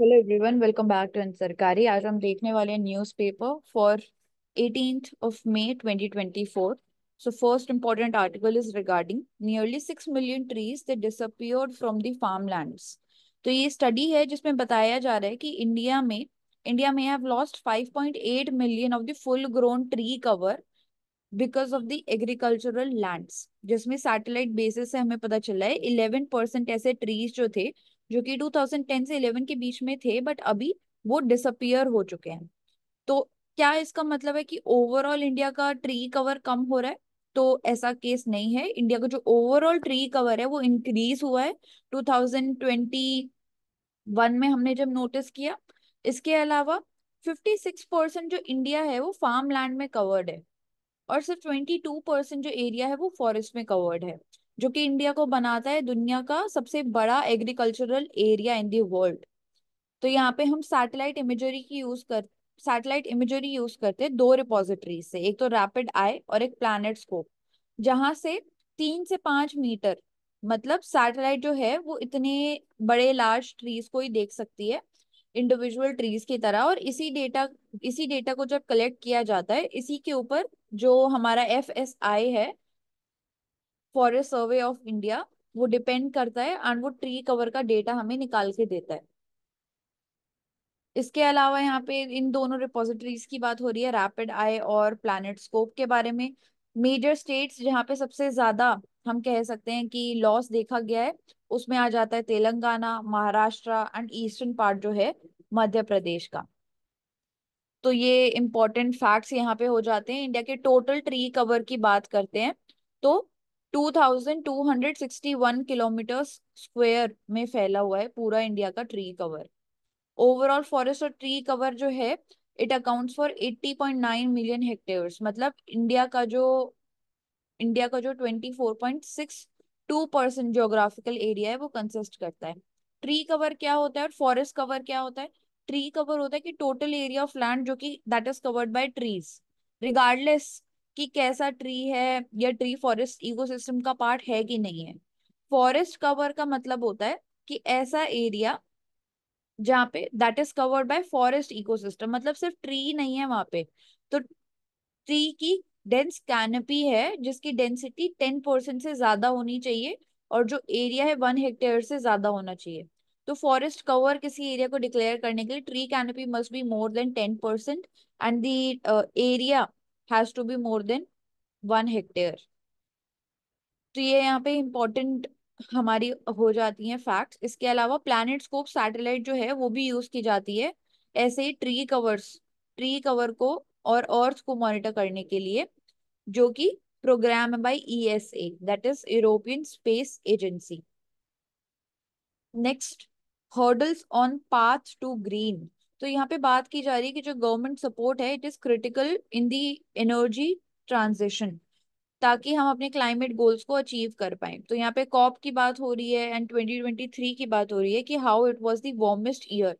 Hello everyone welcome back to सरकारी आज हम देखने वाले हैं newspaper for 18th of May 2024 first first article is regarding nearly six million trees they that from the farm farmlands तो ये study है जिसमें बताया जा रहा है कि इंडिया में इंडिया में have lost 5.8 million of the full grown tree cover because of the agricultural lands जिसमें सैटेलाइट बेसिस से हमें पता चला है इलेवन परसेंट ऐसे ट्रीज जो थे जो कि 2010 से 11 के बीच में थे बट अभी वो डिसअपियर हो चुके हैं तो क्या इसका मतलब है कि ओवरऑल इंडिया का ट्री कवर कम हो रहा है तो ऐसा केस नहीं है इंडिया का जो ओवरऑल ट्री कवर है वो इंक्रीज हुआ है 2021 में हमने जब नोटिस किया इसके अलावा 56 परसेंट जो इंडिया है वो फार्म लैंड में कवर्ड है और सिर्फ 22 परसेंट जो एरिया है वो फॉरेस्ट में कवर्ड है जो कि इंडिया को बनाता है दुनिया का सबसे बड़ा agricultural area in the world तो यहाँ पे हम सैटेलाइट इमेजरी की यूज कर सैटेलाइट इमेजरी यूज करते हैं दो रिपोजिटरी से एक तो रैपिड आई और एक प्लानट स्कोप जहां से तीन से पांच मीटर मतलब सैटेलाइट जो है वो इतने बड़े लार्ज ट्रीज को ही देख सकती है इंडिविजुअल ट्रीज की तरह और इसी डेटा इसी डेटा को जब कलेक्ट किया जाता है इसी के ऊपर जो हमारा एफ एस आई है फॉरेस्ट सर्वे ऑफ इंडिया वो डिपेंड करता है एंड वो ट्री कवर का डेटा हमें निकाल के देता है इसके अलावा यहाँ पे इन दोनों रिपोजिटरीज की बात हो रही है रैपिड आई और प्लान स्कोप के बारे में मेजर स्टेट्स जहाँ पे सबसे ज्यादा हम कह सकते हैं कि लॉस देखा गया है उसमें आ जाता है Telangana Maharashtra and eastern part जो है मध्य प्रदेश का तो ये इम्पोर्टेंट फैक्ट्स यहाँ पे हो जाते हैं इंडिया के टोटल ट्री कवर की बात करते हैं तो 2261 किलोमीटर स्क्वायर में फैला हुआ है पूरा इंडिया का ट्री कवर ओवरऑल फॉरेस्ट और ट्री कवर जो है it accounts for 80.9 million hectares मतलब इंडिया का जो इंडिया का जो 24.62 परसेंट जोग्राफिकल एरिया है वो कंसिस्ट करता है ट्री कवर क्या होता है और फॉरेस्ट कवर क्या होता है ट्री कवर होता है कि टोटल एरिया ऑफ लैंड जो कि that is covered by trees regardless कि कैसा ट्री है या ट्री फॉरेस्ट इकोसिस्टम का पार्ट है कि नहीं है फॉरेस्ट कवर का मतलब होता है कि ऐसा एरिया जहाँ पे that is covered by forest ecosystem मतलब सिर्फ ट्री नहीं है वहां पे तो ट्री की डेंस कैनपी है जिसकी डेंसिटी टेन परसेंट से ज्यादा होनी चाहिए और जो एरिया है वन हेक्टेयर से ज्यादा होना चाहिए तो फॉरेस्ट कवर किसी एरिया को डिक्लेयर करने के लिए tree canopy must be more than ten percent and the area area has to be more than one hectare तो ये यहाँ पे इम्पोर्टेंट हमारी हो जाती है फैक्ट इसके अलावा प्लानिट स्कोप सैटेलाइट जो है वो भी यूज की जाती है ऐसे ही ट्री कवर्स ट्री कवर को और अर्थ को मॉनिटर करने के लिए जो कि प्रोग्राम है by E S A that is European Space Agency next hurdles on path to green तो यहाँ पे बात की जा रही है कि जो गवर्नमेंट सपोर्ट है it is critical in the energy transition ताकि हम अपने क्लाइमेट गोल्स को अचीव कर पाए तो यहाँ पे कॉप की बात हो रही है एंड 2023 की बात हो रही है कि how it was the warmest year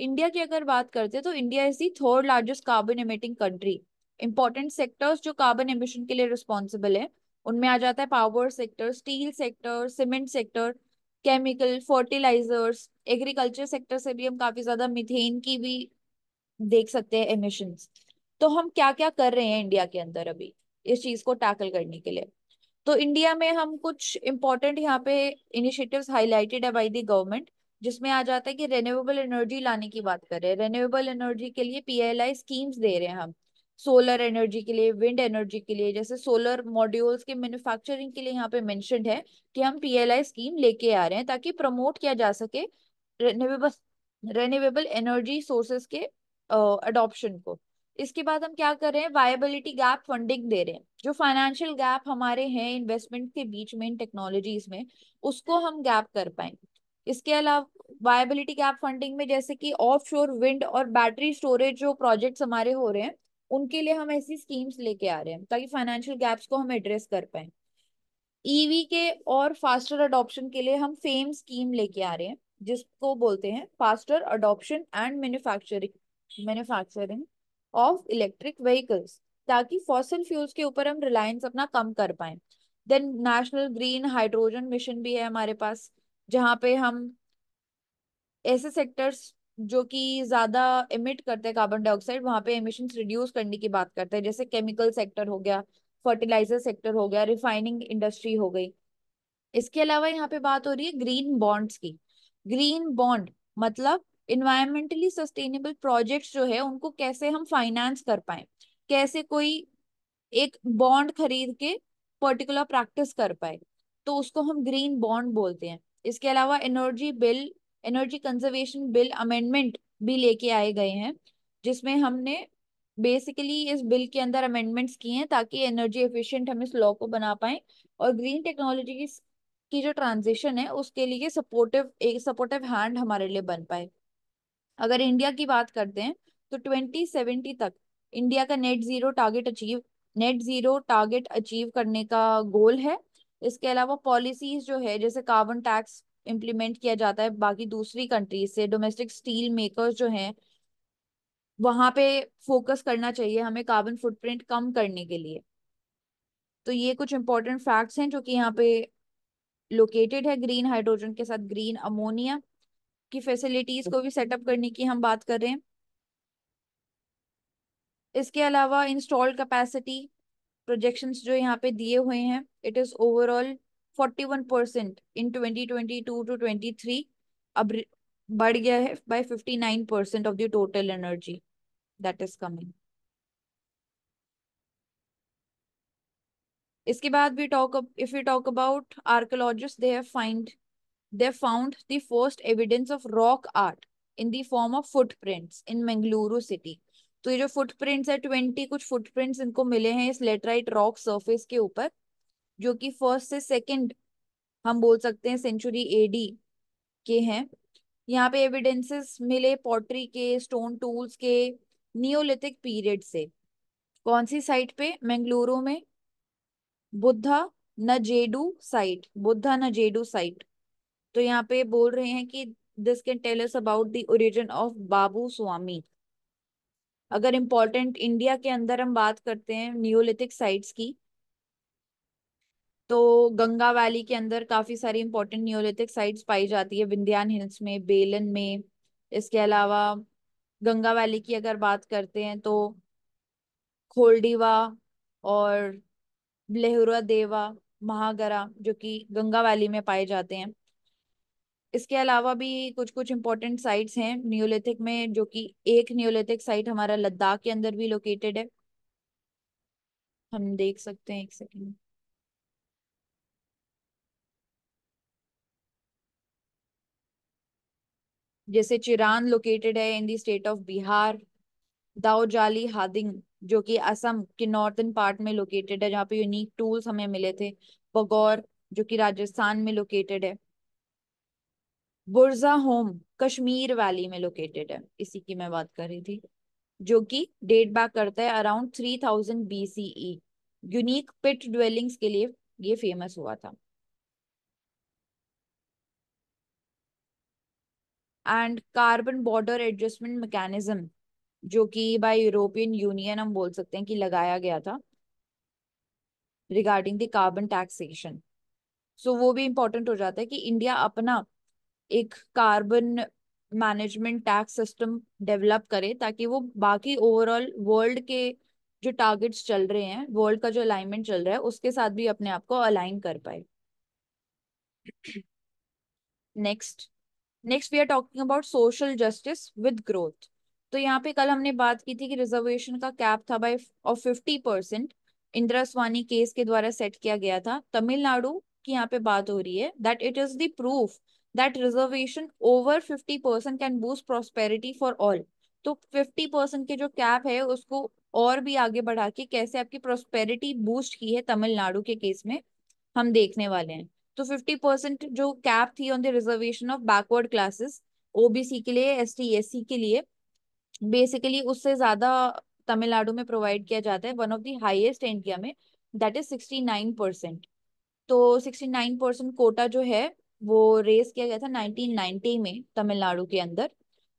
India की अगर बात करते हैं तो India is the third largest carbon emitting country important sectors जो कार्बन एमिशन के लिए रिस्पॉन्सिबल है उनमें आ जाता है power sector steel sector cement sector chemical fertilisers agriculture sector से भी हम काफी ज्यादा मिथेन की भी देख सकते हैं एमिशंस तो हम क्या क्या कर रहे हैं इंडिया के अंदर अभी इस चीज को टैकल करने के लिए तो इंडिया में हम कुछ इम्पोर्टेंट यहाँ पे इनिशिएटिव्स हाईलाइटेड है बाई दी गवर्नमेंट जिसमें आ जाता है कि रेन्यूएबल एनर्जी लाने की बात कर रहे हैं रेन्यूएबल एनर्जी के लिए पीएलआई स्कीम्स दे रहे हैं हम सोलर एनर्जी के लिए विंड एनर्जी के लिए जैसे सोलर मॉड्यूल्स के मैन्युफैक्चरिंग के लिए यहाँ पे मैं है कि हम पीएलआई स्कीम लेके आ रहे हैं ताकि प्रमोट किया जा सके रेन्यूएबल एनर्जी सोर्सेस के अडोप्शन को इसके बाद हम क्या कर रहे हैं वायबिलिटी गैप फंडिंग दे रहे हैं जो फाइनेंशियल गैप हमारे हैं इन्वेस्टमेंट के बीच में इन टेक्नोलॉजीज में उसको हम गैप कर पाएंगे इसके अलावा वायबिलिटी गैप फंडिंग में जैसे कि ऑफ विंड और बैटरी स्टोरेज जो प्रोजेक्ट्स हमारे हो रहे हैं उनके लिए हम ऐसी स्कीम्स लेके आ रहे हैं ताकि फाइनेंशियल गैप्स को हम एड्रेस कर पाए ईवी e के और फास्टर अडोप्शन के लिए हम फेम स्कीम लेके आ रहे हैं जिसको बोलते हैं faster adoption and manufacturing manufacturing of electric vehicles ताकि फॉसिल फ्यूल्स के ऊपर हम रिलायंस अपना कम कर पाए then national green hydrogen mission भी है हमारे पास जहाँ पे हम ऐसे सेक्टर्स जो कि ज्यादा इमिट करते हैं कार्बन डाइऑक्साइड वहां पे एमिशन रिड्यूस करने की बात करते हैं जैसे केमिकल सेक्टर हो गया फर्टिलाइजर सेक्टर हो गया रिफाइनिंग इंडस्ट्री हो गई इसके अलावा यहाँ पे बात हो रही है ग्रीन बॉन्ड्स की ग्रीन बॉन्ड मतलब इन्वायरमेंटली सस्टेनेबल प्रोजेक्ट जो है उनको कैसे हम फाइनेंस कर पाए कैसे कोई एक बॉन्ड खरीद के पर्टिकुलर प्रैक्टिस कर पाए तो उसको हम ग्रीन बॉन्ड बोलते हैं इसके अलावा energy bill energy conservation bill amendment भी लेके आए गए हैं जिसमें हमने बेसिकली इस बिल के अंदर अमेंडमेंट्स किए हैं ताकि एनर्जी एफिशिएंट हम इस लॉ को बना पाए और ग्रीन टेक्नोलॉजी की जो ट्रांजिशन है उसके लिए सपोर्टिव एक सपोर्टिव हैंड हमारे लिए बन पाए अगर इंडिया की बात करते हैं तो 2070 तक इंडिया का net zero target achieve net zero target achieve करने का गोल है इसके अलावा पॉलिसीज जो है जैसे कार्बन टैक्स इम्प्लीमेंट किया जाता है बाकी दूसरी कंट्रीज से डोमेस्टिक स्टील मेकर्स जो हैं वहां पे फोकस करना चाहिए हमें कार्बन फुटप्रिंट कम करने के लिए तो ये कुछ इंपॉर्टेंट फैक्ट्स हैं जो कि यहाँ पे लोकेटेड है ग्रीन हाइड्रोजन के साथ ग्रीन अमोनिया की फैसिलिटीज को भी सेटअप करने की हम बात कर रहे हैं इसके अलावा इंस्टॉल कैपेसिटी प्रोजेक्शंस जो यहाँ पे दिए हुए हैं it is overall forty one percent in twenty twenty two to twenty three अब बढ़ गया है by fifty nine percent of the total energy that is coming इसके बाद भी talk if you talk about archaeologist they have find they found the first evidence of rock art in the form of footprints in Mangaluru city तो ये जो footprints है twenty कुछ footprints इनको मिले हैं इस लेटराइट रॉक सरफेस के ऊपर जो कि फर्स्ट से सेकंड हम बोल सकते हैं सेंचुरी एडी के हैं यहाँ पे एविडेंसेस मिले पॉटरी के स्टोन टूल्स के नियोलिथिक पीरियड से कौन सी साइट पे मंगलुरु में बुद्धा नजेडू साइट बुद्धा नजेडू साइट तो यहाँ पे बोल रहे हैं कि this can tell about the origin of बाबू स्वामी अगर इम्पोर्टेंट इंडिया के अंदर हम बात करते हैं नियोलिथिक साइट्स की तो गंगा वैली के अंदर काफी सारी इंपॉर्टेंट न्योलिथिक साइट्स पाई जाती है विंध्यान हिल्स में बेलन में इसके अलावा गंगा वैली की अगर बात करते हैं तो खोलडीवा और लेहरा देवा महागरा जो कि गंगा वैली में पाए जाते हैं इसके अलावा भी कुछ कुछ इंपॉर्टेंट साइट्स हैं न्योलिथिक में जो कि एक न्योलिथिक साइट हमारा लद्दाख के अंदर भी लोकेटेड है हम देख सकते हैं एक सेकेंड जैसे चिरान लोकेटेड है in the state of Bihar Daojali Hading जो कि असम के नॉर्थन पार्ट में लोकेटेड है जहाँ पे यूनिक टूल्स हमें मिले थे बगौर जो कि राजस्थान में लोकेटेड है बुरजा होम कश्मीर वैली में लोकेटेड है इसी की मैं बात कर रही थी जो कि डेट बैक करता है around three thousand B unique pit dwellings के लिए ये फेमस हुआ था and carbon border adjustment mechanism जो कि बाय यूरोपियन यूनियन हम बोल सकते हैं कि लगाया गया था regarding the carbon taxation so वो भी इम्पोर्टेंट हो जाता है कि इंडिया अपना एक carbon management tax system develop करे ताकि वो बाकी ओवरऑल वर्ल्ड के जो टारगेट्स चल रहे हैं वर्ल्ड का जो अलाइनमेंट चल रहा है उसके साथ भी अपने आप को अलाइन कर पाए next next we are talking about social justice with growth तो यहाँ पे कल हमने बात की थी कि रिजर्वेशन का कैप था by of fifty percent Indra Sawhney case के द्वारा सेट किया गया था तमिलनाडु की यहाँ पे बात हो रही है that it is the proof that reservation over fifty percent can boost prosperity for all तो फिफ्टी परसेंट के जो कैप है उसको और भी आगे बढ़ा के कैसे आपकी प्रोस्पेरिटी बूस्ट की है तमिलनाडु के केस में हम देखने वाले हैं तो फिफ्टी परसेंट जो कैप थी on the reservation of backward classes OBC के लिए एस टी एस सी के लिए बेसिकली उससे ज्यादा तमिलनाडु में प्रोवाइड किया जाता है one of the highest India में that is sixty nine percent तो सिक्सटी नाइन परसेंट कोटा जो है वो रेस किया गया था नाइनटीन नाइनटी में तमिलनाडु के अंदर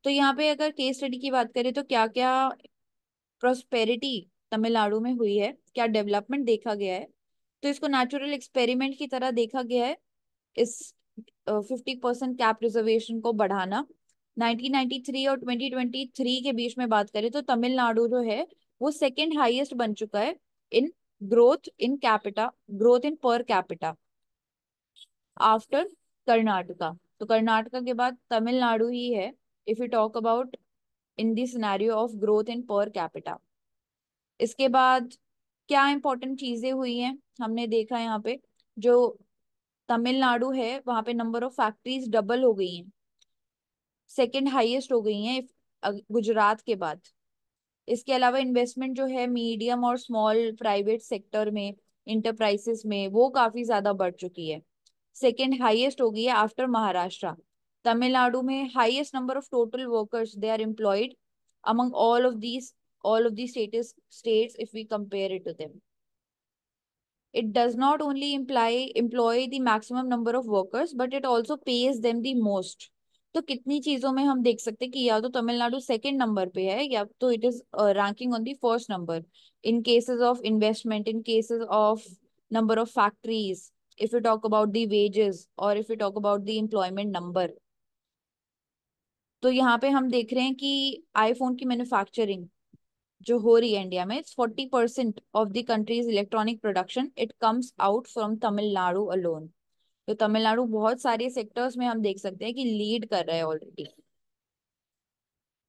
तो यहाँ पे अगर केस स्टडी की बात करें तो क्या क्या प्रोस्पेरिटी तमिलनाडु में हुई है क्या डेवलपमेंट देखा गया है तो इसको नेचुरल एक्सपेरिमेंट की तरह देखा गया है इस फिफ्टी परसेंट कैप रिजर्वेशन को बढ़ाना 1993 और 2023 के बीच में बात करें तो तमिलनाडु जो है वो सेकेंड हाइएस्ट बन चुका है in growth in capita growth in per capita after Karnataka तो कर्नाटका के बाद तमिलनाडु ही है if you talk about in दिनारियो of growth in per capita इसके बाद क्या इंपॉर्टेंट चीजें हुई हैं हमने देखा यहाँ पे जो तमिलनाडु है वहां पे नंबर ऑफ फैक्ट्रीज डबल हो गई हैं सेकंड हाईएस्ट हो गई हैं गुजरात के बाद इसके अलावा इन्वेस्टमेंट जो है मीडियम और स्मॉल प्राइवेट सेक्टर में इंटरप्राइजेस में वो काफी ज्यादा बढ़ चुकी है सेकेंड हाइएस्ट हो गई है आफ्टर महाराष्ट्र तमिलनाडु में highest number of total workers they are employed among all of these all of these status states if we compare it to them. It does not only imply employ the maximum number of workers, but it also pays them the most. तो कितनी चीजों में हम देख सकते हैं कि या तो तमिलनाडु सेकंड नंबर पे है या तो it is ranking on the first number in cases of investment in cases of number of factories if you talk about the wages or if you talk about the employment number तो यहाँ पे हम देख रहे हैं कि iPhone की manufacturing जो हो रही है इंडिया में forty percent of the countries electronic production it comes out from Tamil Nadu alone तो तमिलनाडु बहुत सारे सेक्टर्स में हम देख सकते हैं कि लीड कर रहे हैं ऑलरेडी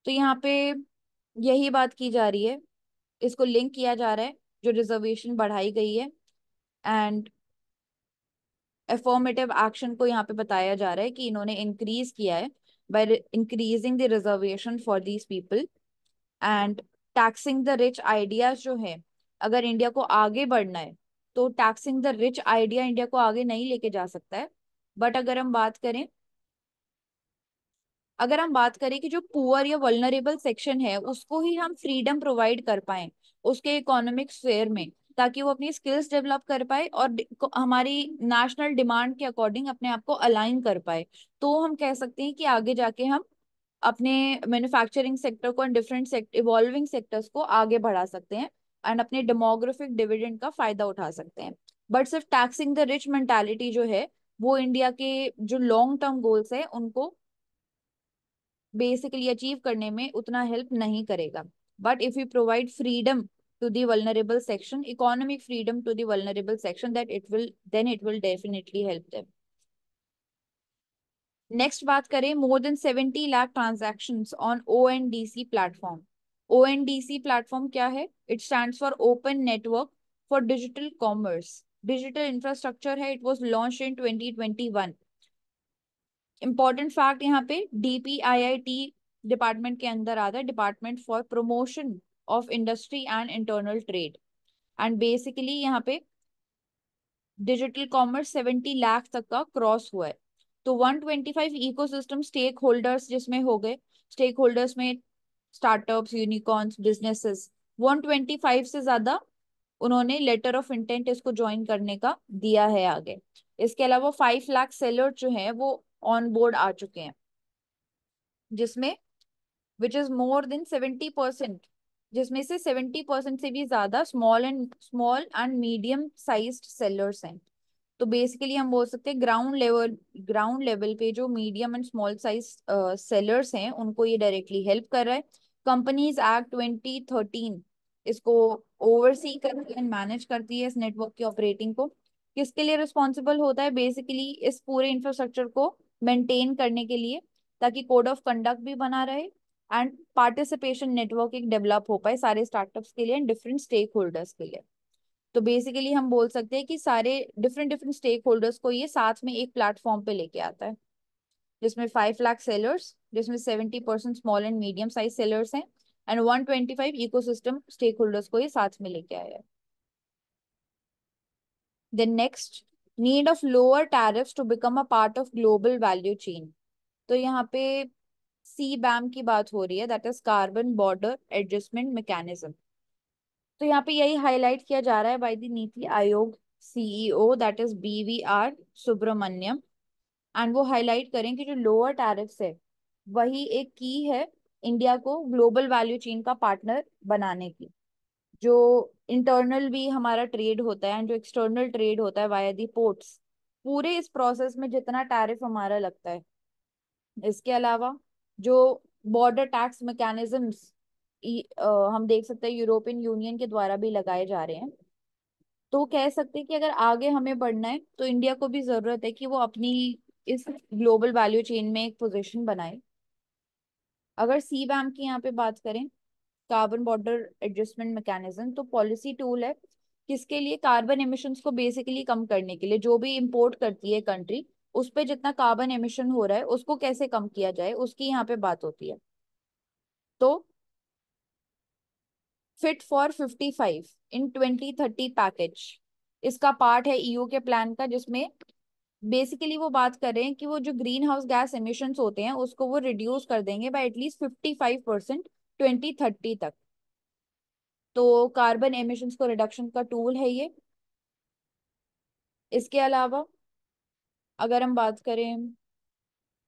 तो यहाँ पे यही बात की जा रही है इसको लिंक किया जा रहा है जो रिजर्वेशन बढ़ाई गई है एंड एफॉर्मेटिव एक्शन को यहाँ पे बताया जा रहा है कि इन्होंने इंक्रीज किया है by increasing the reservation for these people and taxing the rich ideas जो है अगर इंडिया को आगे बढ़ना है तो taxing the rich idea India को आगे नहीं लेके जा सकता है बट अगर हम बात करें अगर हम बात करें कि जो पुअर या वल्नरेबल सेक्शन है उसको ही हम फ्रीडम प्रोवाइड कर पाए उसके इकोनॉमिक फेयर में ताकि वो अपनी स्किल्स डेवलप कर पाए और हमारी नेशनल डिमांड के अकॉर्डिंग अपने आप को अलाइन कर पाए तो हम कह सकते हैं कि आगे जाके हम अपने मैन्युफैक्चरिंग सेक्टर को and different sector evolving sectors को आगे बढ़ा सकते हैं एंड अपने डेमोग्राफिक डिविडेंड का फायदा उठा सकते हैं बट सिर्फ टैक्सिंग द रिच मेंटेलिटी जो है वो इंडिया के जो लॉन्ग टर्म गोल्स है उनको बेसिकली अचीव करने में उतना हेल्प नहीं करेगा but if you provide freedom to the vulnerable section economic freedom to the vulnerable section that it will then it will definitely help them next बात करें more than seventy lakh transaction on O N D C platform O N D C platform क्या है it stand for open network for digital commerce digital infrastructure है it was launch in twenty twenty one important fact यहाँ पे D P I I T department के अंदर आता है department for promotion of industry and internal trade and basically यहाँ पे digital commerce seventy lakh तक का क्रॉस हुआ है तो 125 इकोसिस्टम स्टेक होल्डर्स जिसमें हो गए स्टेक होल्डर्स में स्टार्टअप्स यूनिकॉर्न्स बिजनेसेस 125 से ज्यादा उन्होंने लेटर ऑफ इंटेंट इसको ज्वाइन करने का दिया है आगे इसके अलावा फाइव लाख सेलर जो है वो ऑन बोर्ड आ चुके हैं जिसमें which is more than seventy percent जिसमें से सेवेंटी परसेंट से भी ज्यादा small and small and medium size sellers हैं तो बेसिकली हम बोल सकते हैं ग्राउंड लेवल ग्राउंड लेवल पे जो medium and small size sellers हैं उनको ये डायरेक्टली हेल्प कर रहा है कंपनीज एक्ट थर्टीन इसको ओवरसी करती है मैनेज करती है इस नेटवर्क की ऑपरेटिंग को किसके लिए रिस्पॉन्सिबल होता है बेसिकली इस पूरे इंफ्रास्ट्रक्चर को मेंटेन करने के लिए ताकि कोड ऑफ कंडक्ट भी बना रहे एंड पार्टिसिपेशन नेटवर्क एक डेवलप हो पाए सारे स्टार्टअप्स के लिए एंड डिफरेंट स्टेक होल्डर्स के लिए तो बेसिकली हम बोल सकते हैं कि सारे डिफरेंट डिफरेंट स्टेक होल्डर्स को ये साथ में एक प्लेटफॉर्म पे लेके आता है जिसमें फाइव लाख सेलर्स जिसमें seventy percent small and medium size sellers हैं and one twenty five eco system stake holders को ये साथ में लेके आया है then next need of lower tariff to become a part of global value chain तो यहाँ पे सी बैम की बात हो रही है that is carbon border adjustment mechanism तो यहाँ पे यही हाईलाइट किया जा रहा है bye the NITI Aayog CEO that is BVR Subrahmanyam and वो हाईलाइट करें कि जो लोअर टैरिफ है वही एक की है इंडिया को ग्लोबल वैल्यू चेन का पार्टनर बनाने की जो इंटरनल भी हमारा ट्रेड होता है एंड जो एक्सटर्नल ट्रेड होता है वाया दी पोर्ट्स पूरे इस प्रोसेस में जितना टैरिफ हमारा लगता है इसके अलावा जो बॉर्डर टैक्स मैकेनिज्म हम देख सकते हैं यूरोपियन यूनियन के द्वारा भी लगाए जा रहे हैं तो कह सकते हैं कि अगर आगे हमें बढ़ना है तो इंडिया को भी जरूरत है कि वो अपनी इस ग्लोबल वैल्यू चेन में एक पोजीशन बनाए अगर सी बैम की यहाँ पे बात करें कार्बन बॉर्डर एडजस्टमेंट मैकेनिज्म तो पॉलिसी टूल है किसके लिए कार्बन एमिशन को बेसिकली कम करने के लिए जो भी इम्पोर्ट करती है कंट्री उस पर जितना कार्बन एमिशन हो रहा है उसको कैसे कम किया जाए उसकी यहाँ पे बात होती है तो fit for fifty five in twenty thirty package इसका पार्ट है ईयू e के प्लान का जिसमें बेसिकली वो बात कर रहे हैं कि वो जो ग्रीन हाउस गैस एमिशन होते हैं उसको वो रिड्यूस कर देंगे by at least fifty five percent twenty thirty तक तो कार्बन एमिशन को रिडक्शन का टूल है ये इसके अलावा अगर हम बात करें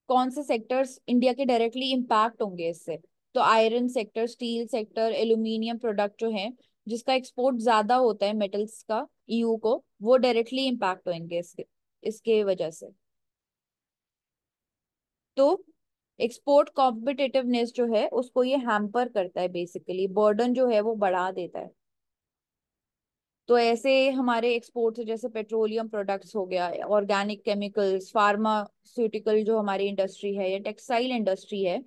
कौन से सेक्टर्स इंडिया के डायरेक्टली इम्पैक्ट होंगे इससे तो iron sector steel sector aluminium product जो है जिसका एक्सपोर्ट ज्यादा होता है मेटल्स का ईयू e को वो डायरेक्टली इम्पैक्ट होंगे इसके इसके वजह से तो एक्सपोर्ट कॉम्पिटेटिवनेस जो है उसको ये हैम्पर करता है बेसिकली बर्डन जो है वो बढ़ा देता है तो ऐसे हमारे एक्सपोर्ट जैसे पेट्रोलियम प्रोडक्ट्स हो गया ऑर्गेनिक केमिकल्स फार्मास्यूटिकल जो हमारी इंडस्ट्री है या टेक्सटाइल इंडस्ट्री है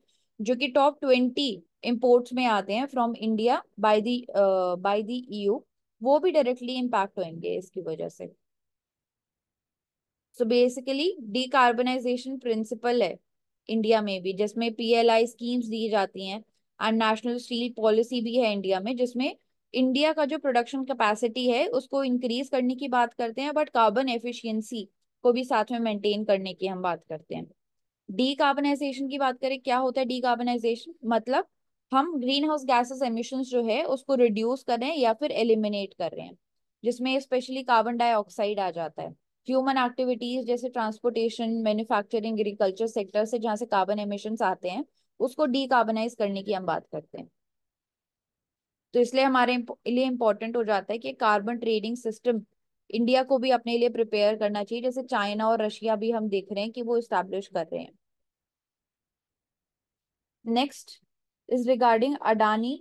जो कि टॉप ट्वेंटी इम्पोर्ट्स में आते हैं from India by the by the EU वो भी डायरेक्टली इम्पैक्ट होंगे इसकी वजह से सो बेसिकली डिकार्बनाइजेशन प्रिंसिपल है इंडिया में भी जिसमें पीएलआई स्कीम्स दी जाती हैं एंड नेशनल स्टील पॉलिसी भी है इंडिया में जिसमें इंडिया का जो प्रोडक्शन कैपेसिटी है उसको इंक्रीज करने की बात करते हैं बट कार्बन एफिशियंसी को भी साथ में मेंटेन करने की हम बात करते हैं डीकार्बनाइजेशन की बात करें क्या होता है डीकार्बनाइजेशन मतलब हम ग्रीन हाउस गैसेस एमिशन जो है उसको रिड्यूस कर रहे हैं या फिर एलिमिनेट कर रहे हैं जिसमें स्पेशली कार्बन डाइऑक्साइड आ जाता है ह्यूमन एक्टिविटीज जैसे ट्रांसपोर्टेशन मैन्युफैक्चरिंग एग्रीकल्चर सेक्टर से जहाँ से कार्बन एमिशन आते हैं उसको डीकार्बनाइज करने की हम बात करते हैं तो इसलिए हमारे लिए इम्पोर्टेंट हो जाता है कि कार्बन ट्रेडिंग सिस्टम इंडिया को भी अपने लिए प्रिपेयर करना चाहिए जैसे चाइना और रशिया भी हम देख रहे हैं कि वो इस्टेब्लिश कर रहे हैं Next is regarding Adani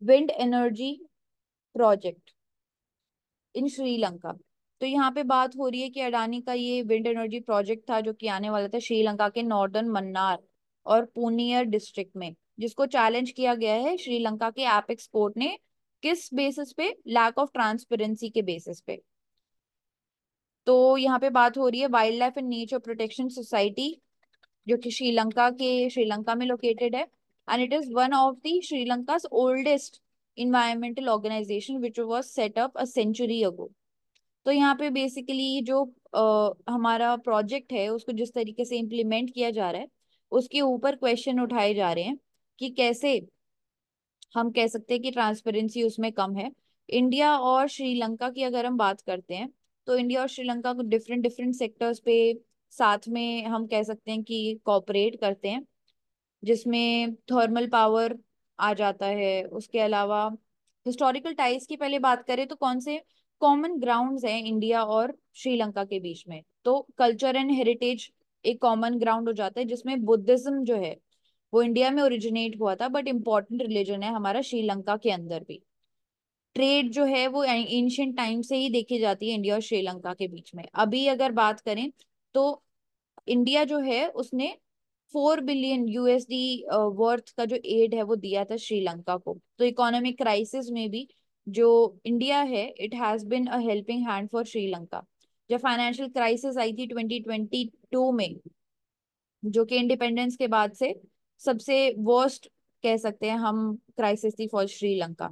wind energy project in Sri Lanka. तो यहाँ पे बात हो रही है कि अडानी का ये विंड एनर्जी प्रोजेक्ट था जो कि आने वाला था श्रीलंका के नॉर्दर्न मन्नार और पूनियर डिस्ट्रिक्ट में जिसको चैलेंज किया गया है श्रीलंका के एप एक्सपोर्ट ने किस बेसिस पे लैक ऑफ ट्रांसपेरेंसी के बेसिस पे तो यहाँ पे बात हो रही है wildlife and nature protection society जो कि श्रीलंका के श्रीलंका में लोकेटेड है and it is one of the Sri Lanka oldest environmental organisation which was set up a century ago तो यहाँ पे बेसिकली जो आ, हमारा प्रोजेक्ट है उसको जिस तरीके से इम्प्लीमेंट किया जा रहा है उसके ऊपर क्वेश्चन उठाए जा रहे हैं कि कैसे हम कह सकते हैं कि ट्रांसपेरेंसी उसमें कम है इंडिया और श्रीलंका की अगर हम बात करते हैं तो इंडिया और श्रीलंका को डिफरेंट डिफरेंट सेक्टर्स पे साथ में हम कह सकते हैं कि कॉपरेट करते हैं जिसमें थर्मल पावर आ जाता है उसके अलावा हिस्टोरिकल टाइज की पहले बात करें तो कौन से कॉमन ग्राउंड्स हैं इंडिया और श्रीलंका के बीच में तो कल्चर एंड हेरिटेज एक कॉमन ग्राउंड हो जाता है जिसमें बुद्धिज्म जो है वो इंडिया में ओरिजिनेट हुआ था बट इम्पोर्टेंट रिलीजन है हमारा श्रीलंका के अंदर भी ट्रेड जो है वो एंशियंट टाइम से ही देखी जाती है इंडिया और श्रीलंका के बीच में अभी अगर बात करें तो इंडिया जो है उसने फोर बिलियन यूएसडी वर्थ का जो एड है वो दिया था श्रीलंका को तो इकोनॉमिक क्राइसिस में भी जो इंडिया है it has been a helping hand for Sri Lanka जब फाइनेंशियल क्राइसिस आई थी 2022 में जो कि इंडिपेंडेंस के बाद से सबसे वर्स्ट कह सकते हैं हम क्राइसिस थी फॉर श्रीलंका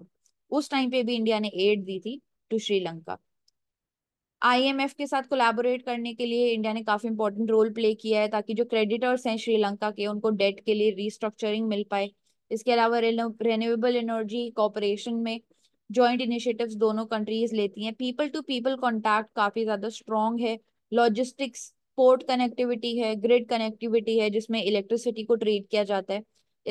उस टाइम पे भी इंडिया ने एड दी थी टू श्रीलंका आईएमएफ के साथ कोलैबोरेट करने के लिए इंडिया ने काफी इंपॉर्टेंट रोल प्ले किया है ताकि जो क्रेडिटर्स हैं श्रीलंका के उनको डेट के लिए रिस्ट्रक्चरिंग मिल पाए इसके अलावा रेन्यूएबल एनर्जी कॉपरेशन में ज्वाइंट इनिशिएटिव्स दोनों कंट्रीज लेती हैं पीपल टू पीपल कॉन्टैक्ट काफी ज्यादा स्ट्रॉन्ग है लॉजिस्टिक्स पोर्ट कनेक्टिविटी है ग्रिड कनेक्टिविटी है जिसमें इलेक्ट्रिसिटी को ट्रीट किया जाता है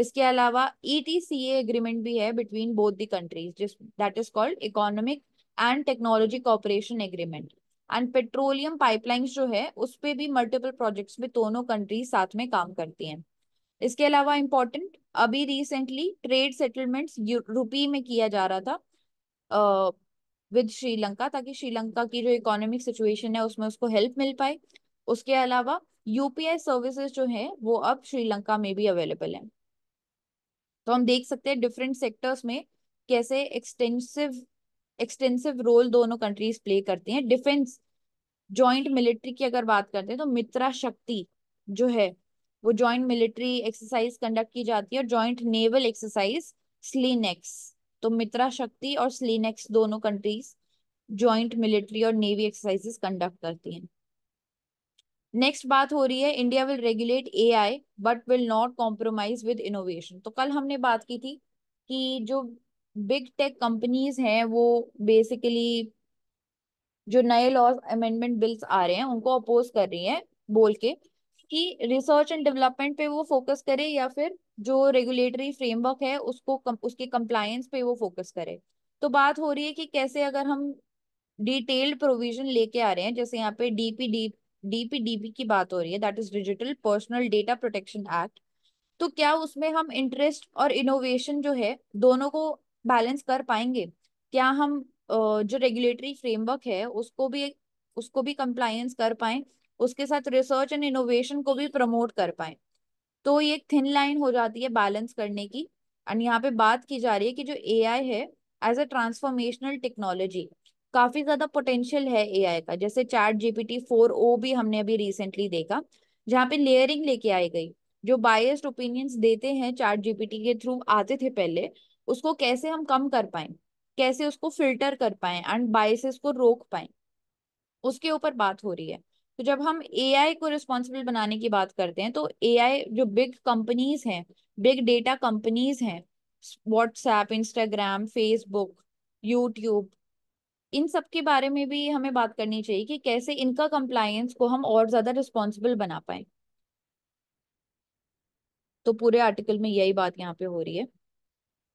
इसके अलावा ईटीसीए e एग्रीमेंट भी है बिटवीन बोथ दी कंट्रीज जिस that is called economic and technology cooperation agreement and petroleum pipelines जो है उस पर भी मल्टीपल प्रोजेक्ट्स में दोनों कंट्रीज साथ में काम करती हैं इसके अलावा इम्पोर्टेंट अभी रिसेंटली ट्रेड सेटलमेंट्स रुपी में किया जा रहा था विद श्रीलंका ताकि श्रीलंका की जो इकोनॉमिक सिचुएशन है उसमें उसको हेल्प मिल पाए उसके अलावा यूपीआई सर्विसेज जो है वो अब श्रीलंका में भी अवेलेबल है तो हम देख सकते हैं डिफरेंट सेक्टर्स में कैसे एक्सटेंसिव एक्सटेंसिव रोल दोनों कंट्रीज प्ले करती हैं डिफेंस जॉइंट मिलिट्री की अगर बात करते हैं तो मित्रा शक्ति जो है वो जॉइंट मिलिट्री एक्सरसाइज कंडक्ट की जाती है और जॉइंट नेवल एक्सरसाइज स्लीनेक्स तो मित्रा शक्ति और स्लीनेक्स दोनों कंट्रीज ज्वाइंट मिलिट्री और नेवी एक्सरसाइजेस कंडक्ट करती हैं नेक्स्ट बात हो रही है India will regulate AI but will not compromise with innovation तो कल हमने बात की थी कि जो बिग टेक कंपनीज हैं वो बेसिकली जो नए लॉज अमेंडमेंट बिल्स आ रहे हैं उनको अपोज कर रही हैं बोल के कि रिसर्च एंड डेवलपमेंट पे वो फोकस करे या फिर जो रेगुलेटरी फ्रेमवर्क है उसको कम, उसके कंप्लायंस पे वो फोकस करे तो बात हो रही है कि कैसे अगर हम डिटेल्ड प्रोविजन लेके आ रहे हैं जैसे यहाँ पे डी पी की बात हो रही है that is digital personal data protection act तो क्या उसमें हम इंटरेस्ट और इनोवेशन जो है दोनों को बैलेंस कर पाएंगे क्या हम जो रेगुलेटरी फ्रेमवर्क है उसको भी उसको भी कंप्लायंस कर पाए उसके साथ रिसर्च एंड इनोवेशन को भी प्रमोट कर पाए तो ये एक थिन लाइन हो जाती है बैलेंस करने की एंड यहाँ पे बात की जा रही है कि जो ए है एज अ ट्रांसफॉर्मेशनल टेक्नोलॉजी काफी ज्यादा पोटेंशियल है ए का जैसे चैट जीपीटी फोर ओ भी हमने अभी रिसेंटली देखा जहाँ पे लेयरिंग लेके आई गई जो बायस्ड ओपिनियंस देते हैं चार्ट जीपीटी के थ्रू आते थे पहले उसको कैसे हम कम कर पाए कैसे उसको फिल्टर कर पाए एंड बायसेस को रोक पाए उसके ऊपर बात हो रही है तो जब हम एआई को रिस्पॉन्सिबल बनाने की बात करते हैं तो एआई जो बिग कंपनीज हैं बिग डेटा कंपनीज हैं व्हाट्सएप इंस्टाग्राम फेसबुक यूट्यूब इन सब के बारे में भी हमें बात करनी चाहिए कि कैसे इनका कंप्लायंस को हम और ज्यादा रिस्पॉन्सिबल बना पाए तो पूरे आर्टिकल में यही बात यहाँ पे हो रही है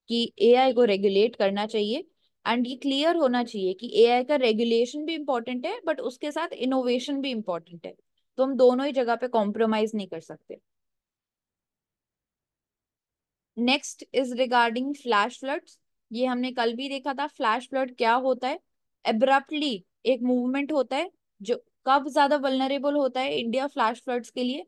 कि एआई को रेगुलेट करना चाहिए एंड ये क्लियर होना चाहिए कि एआई का रेगुलेशन भी इम्पोर्टेंट है बट उसके साथ इनोवेशन भी इम्पोर्टेंट है तो हम दोनों ही जगह पे कॉम्प्रोमाइज नहीं कर सकते next is regarding flash floods ये हमने कल भी देखा था फ्लैश फ्लड क्या होता है एब्रप्टली एक मूवमेंट होता है जो कब ज्यादा वलनरेबल होता है इंडिया फ्लैश फ्लड्स के लिए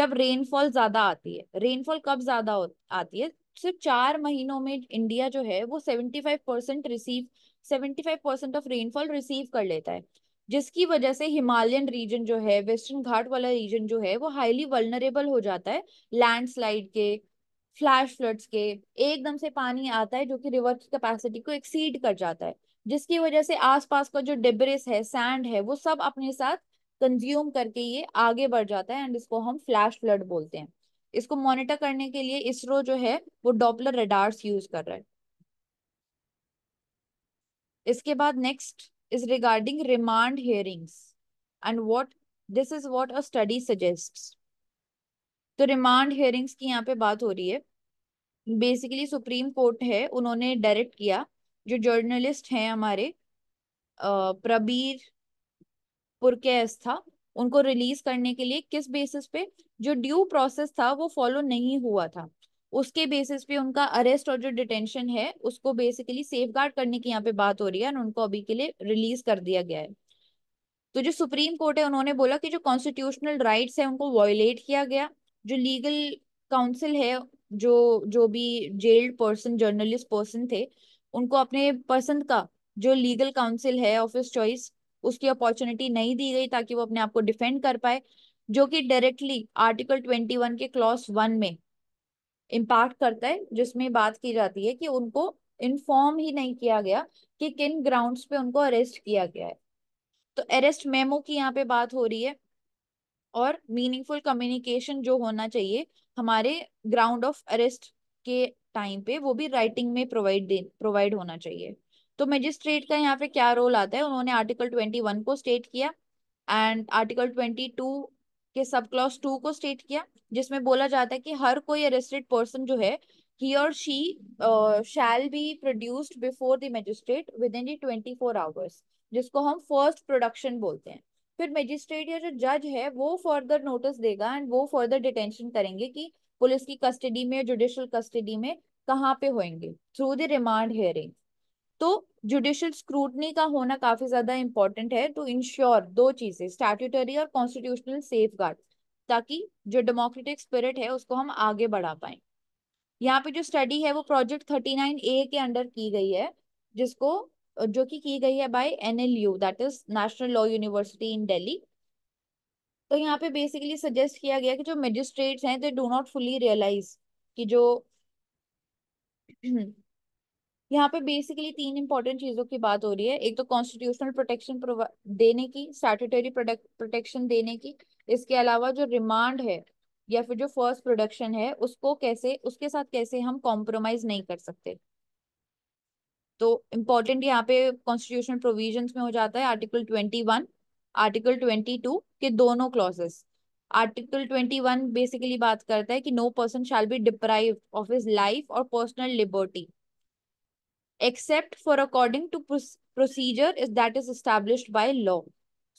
जब रेनफॉल ज्यादा आती है रेनफॉल कब ज्यादा आती है सिर्फ चार महीनों में इंडिया जो है वो seventy five percent receive seventy five percent of rainfall receive कर लेता है जिसकी वजह से हिमालयन रीजन जो है वेस्टर्न घाट वाला रीजन जो है वो हाईली वलनरेबल हो जाता है लैंडस्लाइड के फ्लैश फ्लड्स के एकदम से पानी आता है जो कि रिवर की कैपेसिटी को एक्सीड कर जाता है जिसकी वजह से आसपास का जो डिब्रेस है सैंड है वो सब अपने साथ कंज्यूम करके ये आगे बढ़ जाता है एंड इसको हम फ्लैश फ्लड बोलते हैं इसको मॉनिटर करने के लिए इसरो जो है वो डॉपलर रेडार्स यूज कर रहा है इसके बाद next is regarding remand hearings and what this is what a study suggests तो रिमांड हियरिंग्स की यहाँ पे बात हो रही है बेसिकली सुप्रीम कोर्ट है उन्होंने डायरेक्ट किया जो जर्नलिस्ट हैं हमारे प्रबीर पुरके था उनको रिलीज करने के लिए किस बेसिस पे जो ड्यू प्रोसेस था वो फॉलो नहीं हुआ था उसके बेसिस पे उनका अरेस्ट और जो डिटेंशन है उसको बेसिकली सेफ करने की यहाँ पे बात हो रही है और उनको अभी के लिए रिलीज कर दिया गया है तो जो सुप्रीम कोर्ट है उन्होंने बोला कि जो कॉन्स्टिट्यूशनल राइट्स है उनको वॉयलेट किया गया जो लीगल काउंसिल है जो जो भी जेल्ड पर्सन जर्नलिस्ट पर्सन थे उनको अपने पसंद का जो लीगल काउंसिल है ऑफिस चॉइस उसकी अपॉर्चुनिटी नहीं दी गई ताकि वो अपने आप को डिफेंड कर पाए जो कि डायरेक्टली आर्टिकल ट्वेंटी वन के क्लॉज वन में इम्पैक्ट करता है जिसमें बात की जाती है कि उनको इन्फॉर्म ही नहीं किया गया कि किन ग्राउंड्स पे उनको अरेस्ट किया गया है तो अरेस्ट मेमो की यहाँ पे बात हो रही है और मीनिंगफुल कम्युनिकेशन जो होना चाहिए हमारे ग्राउंड ऑफ अरेस्ट के टाइम पे वो भी राइटिंग में प्रोवाइड प्रोवाइड होना चाहिए तो मजिस्ट्रेट का यहाँ पे क्या रोल आता है उन्होंने आर्टिकल ट्वेंटी वन को स्टेट किया एंड आर्टिकल ट्वेंटी टू के सब क्लॉज टू को स्टेट किया जिसमें बोला जाता है कि हर कोई अरेस्टेड पर्सन जो है he or she uh, shall be produced before the magistrate within twenty four hours जिसको हम फर्स्ट प्रोडक्शन बोलते हैं फिर मजिस्ट्रेट या जो जज है वो फर्दर नोटिस देगा एंड वो फर्दर डिटेंशन करेंगे कि पुलिस की कस्टडी में जुडिशल कस्टडी में कहाँ पे होंगे थ्रू द रिमांड हियरिंग तो जुडिशियल स्क्रूटनी का होना काफी ज्यादा इंपॉर्टेंट है टू इंश्योर दो चीजें स्टैट्यूटरी और कॉन्स्टिट्यूशनल सेफ ताकि जो डेमोक्रेटिक स्पिरिट है उसको हम आगे बढ़ा पाए यहाँ पे जो स्टडी है वो प्रोजेक्ट थर्टी नाइन ए के अंडर की गई है जिसको जो कि की गई है by NLU that is national law university in Delhi तो यहाँ पे बेसिकली सजेस्ट किया गया कि जो मजिस्ट्रेट्स हैं they do not fully realise कि जो यहाँ पे बेसिकली तीन इंपॉर्टेंट चीजों की बात हो रही है एक तो कॉन्स्टिट्यूशनल प्रोटेक्शन देने की स्टैट्यूटरी प्रोटेक्शन देने की इसके अलावा जो रिमांड है या फिर जो फर्स्ट प्रोडक्शन है उसको कैसे उसके साथ कैसे हम कॉम्प्रोमाइज नहीं कर सकते तो इम्पोर्टेंट यहाँ पे कॉन्स्टिट्यूशन प्रोविजन में हो जाता है article twenty one article twenty two के दोनों clauses article twenty one basically बात करता है कि no person shall be deprive of his life और personal liberty except for according to procedure is that is established by law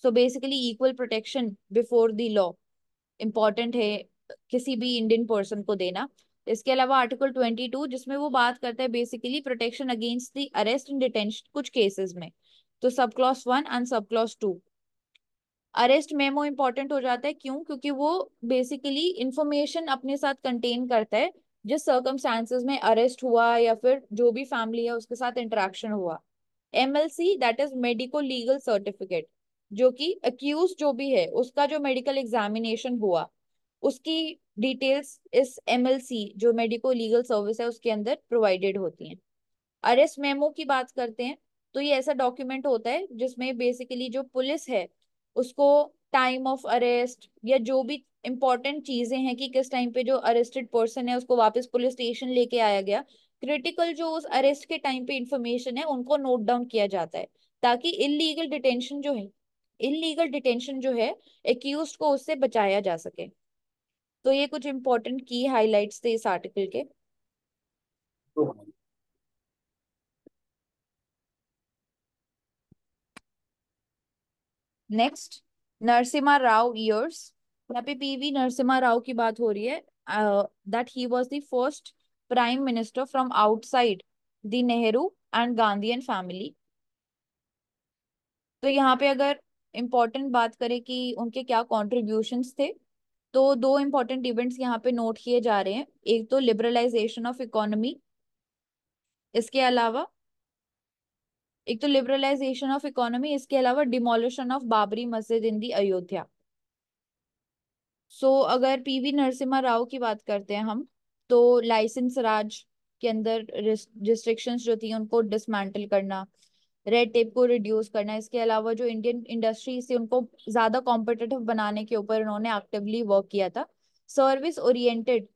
so basically equal protection before the law important hai kisi bhi indian person ko dena इसके अलावा article twenty to जिसमें वो बात करता है basically protection against the arrest and detention कुछ cases में तो sub clause one and sub clause two arrest memo important हो जाता है क्यों क्योंकि वो बेसिकली इंफॉर्मेशन अपने साथ कंटेन करता है जिस सर्कमस्टांसिस में अरेस्ट हुआ या फिर जो भी फैमिली है उसके साथ इंटरेक्शन हुआ M L C that is medico legal certificate जो कि अक्यूज जो भी है उसका जो मेडिकल एग्जामिनेशन हुआ उसकी डिटेल्स इस एम एल सी जो मेडिको लीगल सर्विस है उसके अंदर प्रोवाइडेड होती हैं अरेस्ट मेमो की बात करते हैं तो ये ऐसा डॉक्यूमेंट होता है जिसमें बेसिकली जो पुलिस है उसको टाइम ऑफ अरेस्ट या जो भी इम्पॉर्टेंट चीजें हैं कि किस टाइम पे जो अरेस्टेड पर्सन है उसको वापस पुलिस स्टेशन लेके आया गया क्रिटिकल जो उस अरेस्ट के टाइम पे इंफॉर्मेशन है उनको नोट डाउन किया जाता है ताकि इलीगल डिटेंशन जो है इलीगल डिटेंशन जो है एक्यूज को उससे बचाया जा सके तो ये कुछ इम्पोर्टेंट की हाईलाइट थे इस आर्टिकल के नेक्स्ट नरसिम्हा राव इयर्स यहाँ पे पीवी नरसिम्हा राव की बात हो रही है that he was the first prime minister from outside the Nehru and and family तो यहाँ पे अगर इम्पोर्टेंट बात करें कि उनके क्या कॉन्ट्रीब्यूशन थे तो दो इम्पोर्टेंट इवेंट्स यहाँ पे नोट किए जा रहे हैं एक तो लिबरलाइजेशन ऑफ इकोनॉमी इसके अलावा एक तो लिबरलाइजेशन ऑफ इकोनॉमी इसके अलावा demolition of Babri Masjid in the Ayodhya so so, अगर पीवी नरसिम्हा राव की बात करते हैं हम तो लाइसेंस राज के अंदर रिस्ट्रिक्शंस जो थी उनको डिसमेंटल करना रेड टेप को रिड्यूस करना इसके अलावा जो इंडियन इंडस्ट्री से उनको ज्यादा कॉम्पिटेटिव बनाने के ऊपर उन्होंने एक्टिवली वर्क किया था सर्विस ओरिएंटेड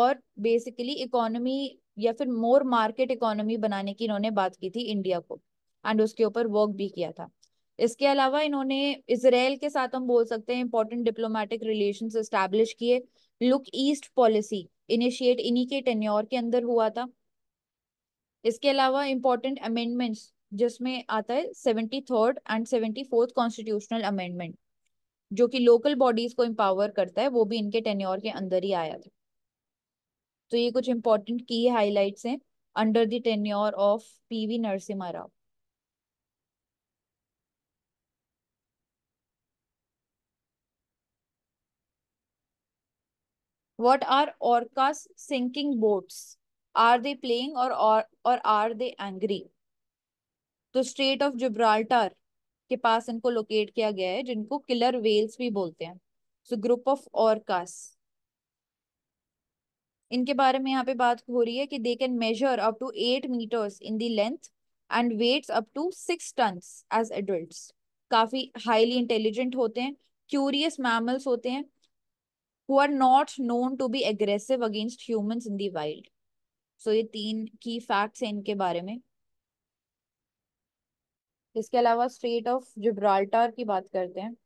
और बेसिकली इकोनॉमी या फिर मोर मार्केट इकोनॉमी बनाने की इन्होंने बात की थी इंडिया को एंड उसके ऊपर वर्क भी किया था इसके अलावा इन्होंने इसराइल के साथ हम बोल सकते हैं इंपॉर्टेंट डिप्लोमेटिक रिलेशन एस्टेब्लिश किए लुक ईस्ट पॉलिसी इनिशिएट इन्हीं के टेन्योर के अंदर हुआ था इसके अलावा इम्पोर्टेंट अमेंडमेंट्स जिसमें आता है seventy third and seventy fourth constitutional amendment जो कि लोकल बॉडीज को एम्पावर करता है वो भी इनके टेन्योर के अंदर ही आया था तो ये कुछ इंपॉर्टेंट की हाईलाइट्स हैं under the tenure of V Narasimha Rao what are orcas sinking boats are they playing or or, or are they angry तो स्ट्रेट ऑफ जिब्राल्टर के पास इनको लोकेट किया गया है जिनको किलर वेल्स भी बोलते हैं सो ग्रुप ऑफ ऑर्कास इनके बारे में यहाँ पे बात हो रही है कि they can measure up to eight metres in the length and weighs up to six tons as adult काफी हाईली इंटेलिजेंट होते हैं क्यूरियस मैमल्स होते हैं who are not known to be aggressive against humans in the wild. So ये तीन key facts हैं इनके बारे में इसके अलावा स्टेट ऑफ जिब्राल्टार की बात करते हैं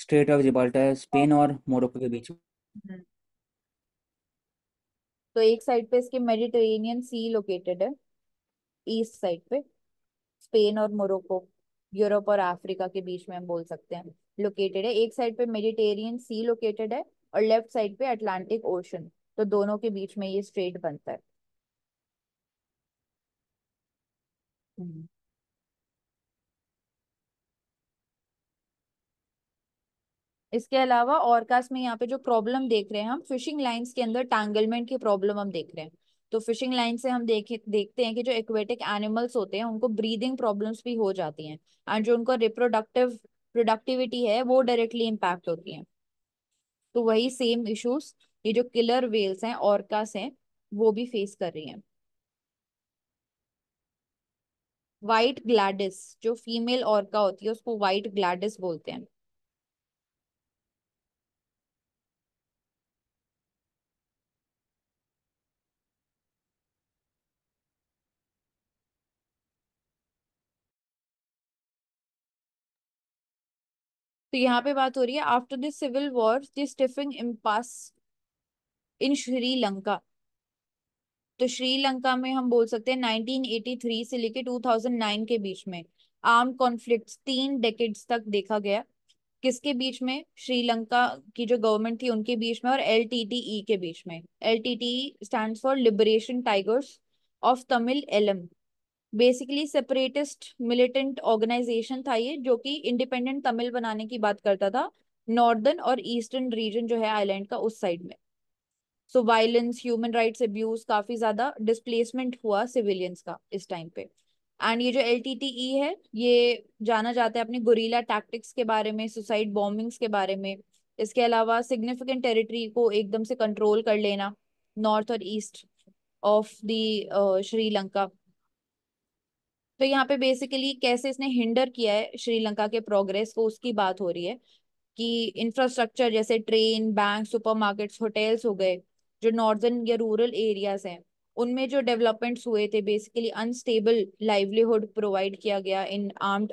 स्टेट ऑफ जिब्राल्टार स्पेन और मोरक्को के बीच हम्म। तो एक साइड पे इसके मेडिटेरेनियन सी लोकेटेड है ईस्ट साइड पे स्पेन और मोरक्को यूरोप और अफ्रीका के बीच में हम बोल सकते हैं लोकेटेड है एक साइड पे मेडिटेरियन सी लोकेटेड है और लेफ्ट साइड पे अटलांटिक ओशन तो दोनों के बीच में ये स्ट्रेट बनता है हम्म। इसके अलावा और कास्ट में यहाँ पे जो प्रॉब्लम देख रहे हैं हम फिशिंग लाइंस के अंदर टैंगलमेंट की प्रॉब्लम हम देख रहे हैं तो फिशिंग लाइन से हम देखे देखते हैं कि जो एक्वेटिक एनिमल्स होते हैं उनको ब्रीदिंग प्रॉब्लम्स भी हो जाती हैं एंड जो उनको रिप्रोडक्टिव प्रोडक्टिविटी है वो डायरेक्टली इम्पैक्ट होती है तो वही सेम इश्यूज ये जो किलर वेल्स हैं ऑर्कास हैं वो भी फेस कर रही हैं वाइट ग्लैडिस जो फीमेल ऑर्का होती है उसको व्हाइट ग्लैडिस बोलते हैं तो यहाँ पे बात हो रही है after the civil war the stifling impasse in Sri Lanka तो श्रीलंका में हम बोल सकते हैं 1983 से लेके 2009 के बीच में आर्म कॉन्फ्लिक्ट तीन डेकेड्स तक देखा गया किसके बीच में श्रीलंका की जो गवर्नमेंट थी उनके बीच में और एल e के बीच में L T stand for liberation tigers of Tamil Eelam basically separatist militant organisation था ये जो कि इंडिपेंडेंट तमिल बनाने की बात करता था नॉर्दर्न और ईस्टर्न रीजन जो है आइलैंड का उस साइड में so violence human rights abuse काफी ज्यादा डिस्प्लेसमेंट हुआ सिविलियंस का इस टाइम पे एंड ये जो एल e है ये जाना जाता है अपने गुरीला टैक्टिक्स के बारे में सुसाइड बॉम्बिंग्स के बारे में इसके अलावा सिग्निफिकेंट टेरिटरी को एकदम से कंट्रोल कर लेना नॉर्थ और ईस्ट ऑफ द श्रीलंका तो यहाँ पे बेसिकली कैसे इसने हिंडर किया है श्रीलंका के प्रोग्रेस को उसकी बात हो रही है कि इंफ्रास्ट्रक्चर जैसे ट्रेन बैंक सुपरमार्केट्स होटल्स हो गए जो नॉर्दर्न या रूरल एरियाज हैं उनमें जो डेवलपमेंट्स हुए थे बेसिकली अनस्टेबल लाइवलीहुड प्रोवाइड किया गया इन आर्म्ड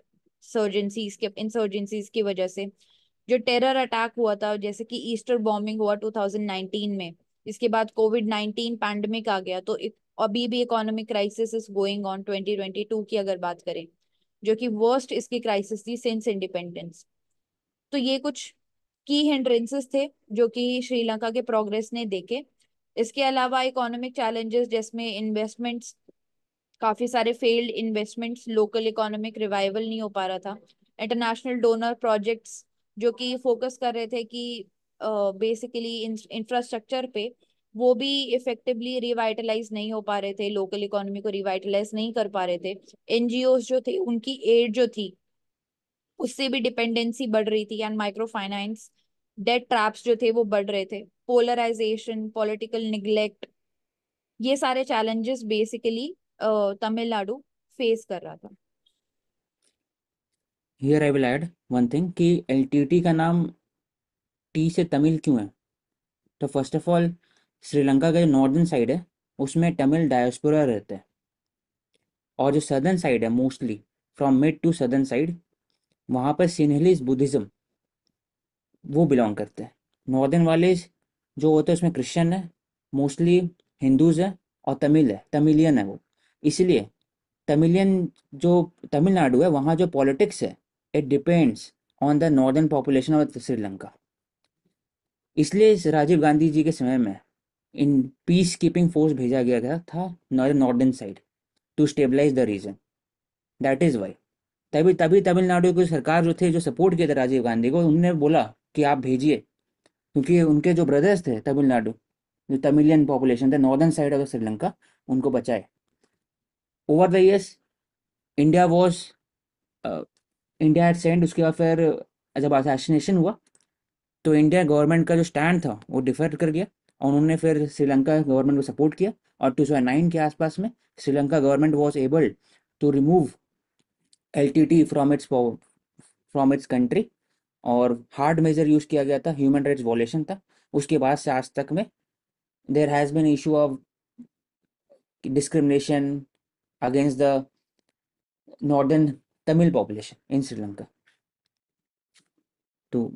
सर्जेंसीज के इंसर्जेंसीज की वजह से जो टेरर अटैक हुआ था जैसे कि ईस्टर बॉम्बिंग हुआ 2019 में इसके बाद कोविड 19 पैंडमिक आ गया तो अभी भी economic crisis is going on 2022 की अगर बात करें जो कि वर्स्ट इसकी क्राइसिस थी सिंस इंडिपेंडेंस तो ये कुछ की हिंड्रेंसेस थे जो कि श्रीलंका के प्रोग्रेस ने देखे इसके अलावा इकोनॉमिक चैलेंजेस जिसमें इन्वेस्टमेंट्स काफी सारे failed investments local economic revival नहीं हो पा रहा था इंटरनेशनल डोनर प्रोजेक्ट्स जो कि फोकस कर रहे थे कि बेसिकली uh, इंफ्रास्ट्रक्चर पे वो भी इफेक्टिवली रिवाइटलाइज नहीं हो पा रहे थे लोकल इकोनॉमी को रिवाइटलाइज नहीं कर पा रहे थे एनजीओ जो थे उनकी एड जो थी उससे भी डिपेंडेंसी बढ़ रही थी and micro finance debt traps जो थे वो बढ़ रहे थे पोलराइजेशन पॉलिटिकल निग्लेक्ट ये सारे चैलेंजेस बेसिकली तमिलनाडु फेस कर रहा था here I will add one thing कि एलटीटी का नाम टी से तमिल क्यों है तो फर्स्ट ऑफ ऑल श्रीलंका का जो नॉर्दर्न साइड है उसमें तमिल डायोस्पोरा रहते हैं और जो सदर्न साइड है mostly from mid to southern side वहाँ पर सिन्हलिस बुद्धिज़्म वो बिलोंग करते हैं नॉर्दर्न वाले जो होते हैं उसमें क्रिश्चियन है मोस्टली हिंदूज है और तमिल है तमिलियन है वो इसलिए तमिलियन जो तमिलनाडु है वहाँ जो पॉलिटिक्स है it depends on the northern population of Sri Lanka इसलिए इस राजीव गांधी जी के समय में इन पीस कीपिंग फोर्स भेजा गया था, था northern side to stabilise the region that is why तभी तभी तमिलनाडु की सरकार जो थे जो सपोर्ट किया था राजीव गांधी को उन्होंने बोला कि आप भेजिए क्योंकि उनके जो ब्रदर्स थे तमिलनाडु जो तमिलियन पॉपुलेशन थे नॉर्दर्न साइड ऑफ श्रीलंका उनको बचाए over the years India was India at send उसके बाद फिर जब असैसिनेशन हुआ तो इंडिया गवर्नमेंट का जो स्टैंड था वो डिफर कर गया उन्होंने फिर श्रीलंका गवर्नमेंट को सपोर्ट किया और टू के आसपास में Sri Lanka government was able to remove L from its from its country और हार्ड मेजर यूज किया गया था ह्यूमन राइट्स वॉलेशन था उसके बाद से आज तक में there has been issue of discrimination against the northern Tamil population in Sri Lanka तो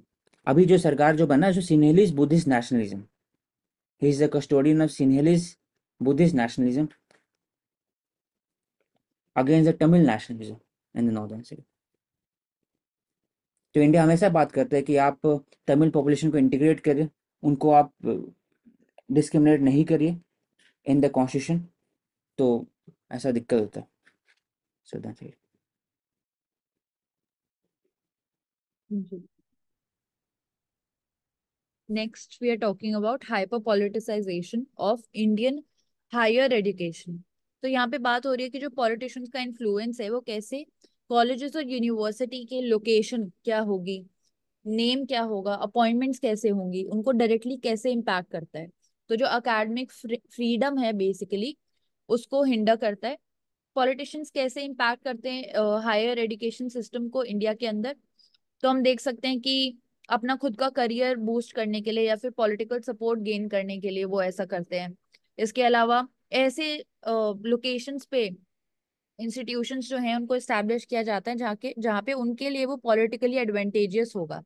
अभी जो सरकार जो बना जो Sinhalese Buddhist nationalism He is a custodian of Sinhalese Buddhist nationalism against the Tamil nationalism in the northern state. तो इंडिया हमेशा बात करता है कि आप तमिल पॉपुलेशन को इंटीग्रेट करें उनको आप डिस्क्रिमिनेट नहीं करिए इन द कॉन्स्टिट्यूशन तो ऐसा दिक्कत होता है so that's it Next, we are talking about politicization of Indian higher education. तो यहाँ पे बात हो रही है कि जो पॉलिटिशियंस का इन्फ्लुएंस है वो कैसे कॉलेजेस और यूनिवर्सिटी के लोकेशन क्या होगी नेम क्या होगा अपॉइंटमेंट्स कैसे होंगी उनको डायरेक्टली कैसे इम्पैक्ट करता है तो जो अकेडमिक फ्रीडम है बेसिकली उसको हिंडर करता है पॉलिटिशियंस कैसे इम्पैक्ट करते हैं हायर एजुकेशन सिस्टम को इंडिया के अंदर तो हम देख सकते हैं कि अपना खुद का करियर बूस्ट करने के लिए या फिर पॉलिटिकल सपोर्ट गेन करने के लिए वो ऐसा करते हैं इसके अलावा ऐसे लोकेशंस पे इंस्टीट्यूशंस जो हैं उनको इस्टेब्लिश किया जाता है जहाँ के जहाँ पे उनके लिए वो पॉलिटिकली एडवांटेजियस होगा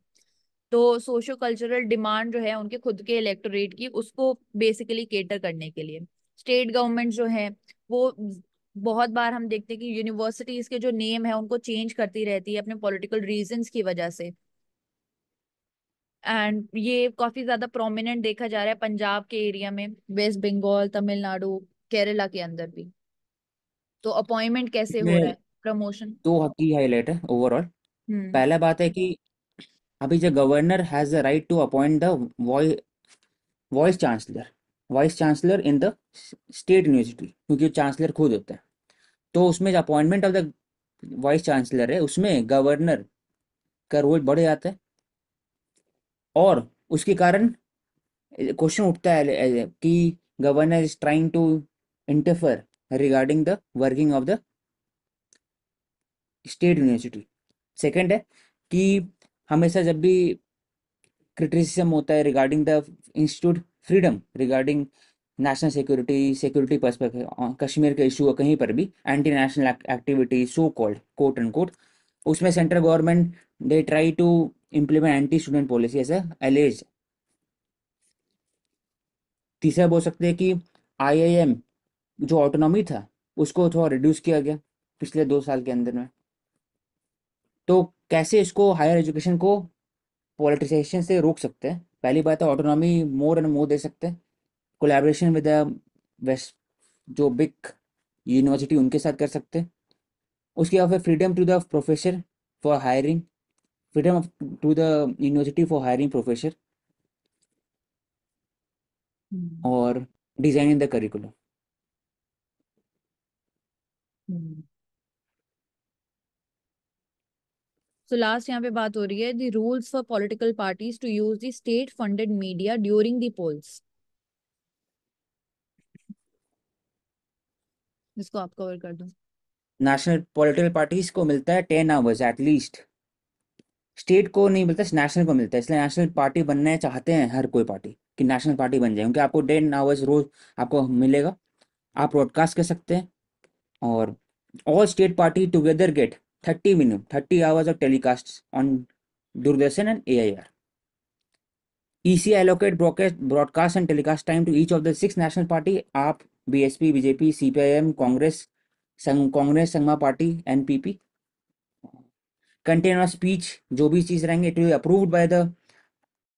तो सोशो कल्चरल डिमांड जो है उनके खुद के इलेक्टोरेट की उसको बेसिकली केटर करने के लिए स्टेट गवर्नमेंट जो है वो बहुत बार हम देखते हैं कि यूनिवर्सिटीज के जो नेम है उनको चेंज करती रहती है अपने पॉलिटिकल रीजंस की वजह से एंड ये काफी ज्यादा प्रोमिनेंट देखा जा रहा है पंजाब के एरिया में वेस्ट बंगाल तमिलनाडु केरला के अंदर भी तो अपॉइंटमेंट कैसे हो रहा है प्रमोशन दो हकी हाईलाइट है ओवरऑल हम्म। पहला बात है कि अभी जो governor has the right to appoint the voice chancellor vice chancellor in the state university क्योंकि चांसलर खुद होता है तो उसमें जो appointment of the vice chancellor है उसमें गवर्नर का रोल बढ़ जाता है और उसके कारण क्वेश्चन उठता है कि governor is trying to interfere regarding the working of the state university second है कि हमेशा जब भी क्रिटिसिज्म होता है regarding the institute freedom regarding national security security perspective Kashmir के इशू कहीं पर भी anti national activity so called quote and quote उसमें central government they try to implement anti student policy ऐसा एलेज तीसरा बोल सकते हैं कि आईआईएम जो ऑटोनॉमी था उसको थोड़ा रिड्यूस किया गया पिछले दो साल के अंदर में तो कैसे इसको हायर एजुकेशन को पॉलिटिसाइजेशन से रोक सकते हैं पहली बात है ऑटोनॉमी मोर एंड मोर दे सकते हैं कोलेब्रेशन विद वेस्ट जो बिग यूनिवर्सिटी उनके साथ कर सकते हैं उसके बाद फिर freedom to the professor for hiring freedom of, to the university for hiring professor mm. or designing the curriculum mm. So last यहाँ पे बात हो रही है the rules for political parties to use the state funded media during the polls. इसको आप cover कर दो नेशनल पॉलिटिकल पार्टीज को मिलता है टेन आवर्स एटलीस्ट स्टेट को नहीं मिलता नेशनल को मिलता है इसलिए नेशनल पार्टी बनना चाहते हैं हर कोई पार्टी कि नेशनल पार्टी बन जाए क्योंकि आपको डे आवर्स रोज आपको मिलेगा आप ब्रॉडकास्ट कर सकते हैं और all state party together get thirty minimum thirty hours of telecast on Doordarshan and A I R E C allocate broadcast and telecast time to each of the six national party AAP B S P BJP C P I M Congress Congress Sangma party N P P container speech जो भी चीज रहेंगे it will approved by the